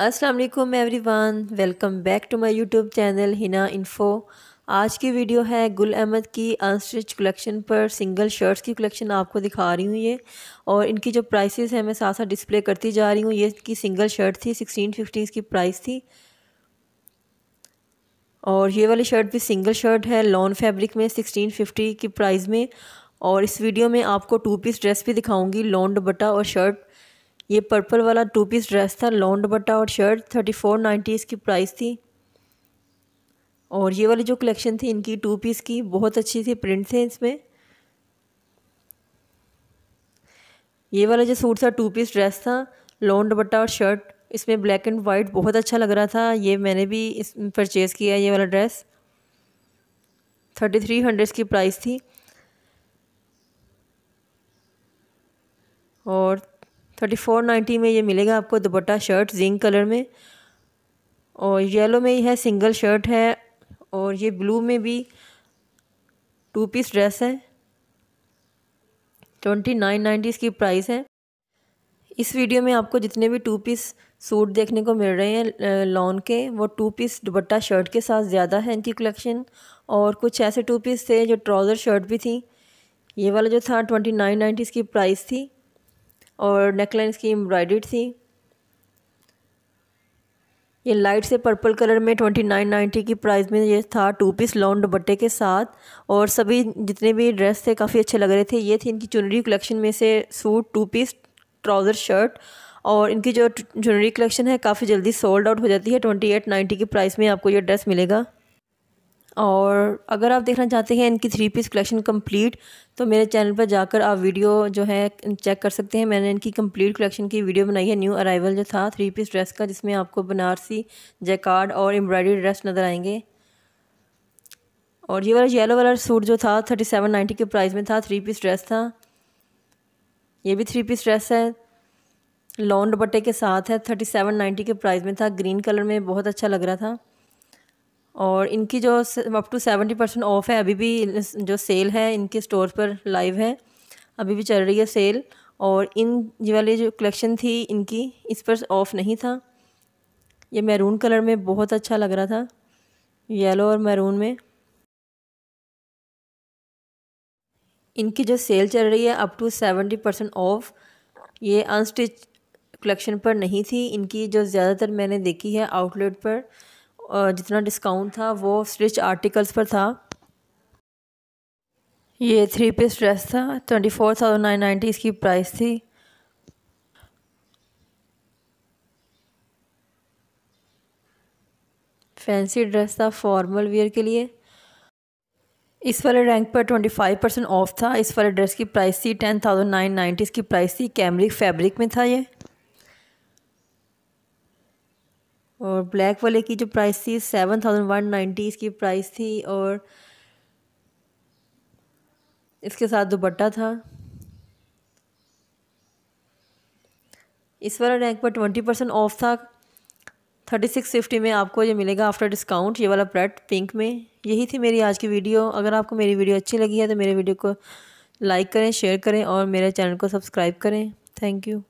अस्सलाम वालेकुम everyone welcome back to my YouTube channel Hina info आज की वीडियो है गुल अहमद की अनस्टिच कलेक्शन पर सिंगल शर्ट्स की कलेक्शन आपको दिखा रही हूँ ये और इनकी जो प्राइसेस हैं मैं साथ साथ डिस्प्ले करती जा रही हूँ ये इनकी सिंगल शर्ट थी सिक्सटीन फिफ्टी इसकी प्राइस थी और ये वाली शर्ट भी सिंगल शर्ट है लॉन फैब्रिक में सिक्सटीन फिफ्टी की प्राइस में और इस वीडियो में आपको टू पीस ड्रेस भी दिखाऊंगी लॉन दुपट्टा और शर्ट ये पर्पल वाला टू पीस ड्रेस था लॉन्ड बट्टा और शर्ट थर्टी फोर नाइन्टी इसकी प्राइस थी और ये वाली जो कलेक्शन थी इनकी टू पीस की बहुत अच्छी थी प्रिंट थे इसमें ये वाला जो सूट था टू पीस ड्रेस था लॉन्ड बट्टा और शर्ट इसमें ब्लैक एंड वाइट बहुत अच्छा लग रहा था ये मैंने भी इस परचेज़ किया ये वाला ड्रेस थर्टी थ्री हंड्रेड की प्राइस थी और थर्टी फोर नाइन्टी में ये मिलेगा आपको दुपट्टा शर्ट जिंक कलर में और येलो में ये है सिंगल शर्ट है और ये ब्लू में भी टू पीस ड्रेस है ट्वेंटी नाइन नाइन्टी इसकी प्राइस है इस वीडियो में आपको जितने भी टू पीस सूट देखने को मिल रहे हैं लॉन के वो टू पीस दुपट्टा शर्ट के साथ ज़्यादा है इनकी कलेक्शन और कुछ ऐसे टू पीस थे जो ट्राउज़र शर्ट भी थी ये वाला जो था ट्वेंटी नाइन नाइन्टी इसकी प्राइस थी और नेकलाइन इसकी एम्ब्रॉयड थी ये लाइट से पर्पल कलर में ट्वेंटी नाइन नाइन्टी की प्राइस में ये था टू पीस लॉन् दुपट्टे के साथ और सभी जितने भी ड्रेस थे काफ़ी अच्छे लग रहे थे ये थी इनकी चुनरी कलेक्शन में से suit two piece trouser shirt और इनकी जो चुनरी कलेक्शन है काफ़ी जल्दी सोल्ड आउट हो जाती है ट्वेंटी एट नाइन्टी की प्राइस में आपको ये ड्रेस मिलेगा और अगर आप देखना चाहते हैं इनकी थ्री पीस कलेक्शन कंप्लीट तो मेरे चैनल पर जाकर आप वीडियो जो है चेक कर सकते हैं मैंने इनकी कंप्लीट कलेक्शन की वीडियो बनाई है न्यू अराइवल जो था थ्री पीस ड्रेस का जिसमें आपको बनारसी जैकार्ड और एम्ब्रॉयडरी ड्रेस नज़र आएंगे और ये वाला येलो वाला सूट जो था थर्टी सेवन नाइन्टी के प्राइस में था थ्री पीस ड्रेस था ये भी थ्री पीस ड्रेस है लॉन्ड बट्टे के साथ है थर्टी सेवन नाइन्टी के प्राइस में था ग्रीन कलर में बहुत अच्छा लग रहा था और इनकी जो up to seventy percent off है अभी भी जो सेल है इनके स्टोर पर लाइव है अभी भी चल रही है सेल और इन ये वाली जो कलेक्शन थी इनकी इस पर ऑफ़ नहीं था ये मैरून कलर में बहुत अच्छा लग रहा था येलो और मैरून में इनकी जो सेल चल रही है up to seventy percent off ये अनस्टिच कलेक्शन पर नहीं थी इनकी जो ज़्यादातर मैंने देखी है आउटलेट पर जितना डिस्काउंट था वो स्टिच आर्टिकल्स पर था ये थ्री पीस ड्रेस था twenty four thousand nine ninety इसकी प्राइस थी फैंसी ड्रेस था फॉर्मल वियर के लिए इस वाले रैंक पर ट्वेंटी फाइव परसेंट ऑफ था इस वाले ड्रेस की प्राइस थी टेन थाउजेंड नाइन नाइन्टी इसकी प्राइस थी कैमरिक फैब्रिक में था ये और ब्लैक वाले की जो प्राइस थी सेवन थाउजेंड वन नाइन्टी इसकी प्राइस थी और इसके साथ दुपट्टा था इस वाला नेक पर ट्वेंटी परसेंट ऑफ था थर्टी सिक्स फिफ्टी में आपको ये मिलेगा आफ्टर डिस्काउंट ये वाला प्रेट पिंक में यही थी मेरी आज की वीडियो अगर आपको मेरी वीडियो अच्छी लगी है तो मेरे वीडियो को लाइक करें शेयर करें और मेरे चैनल को सब्सक्राइब करें थैंक यू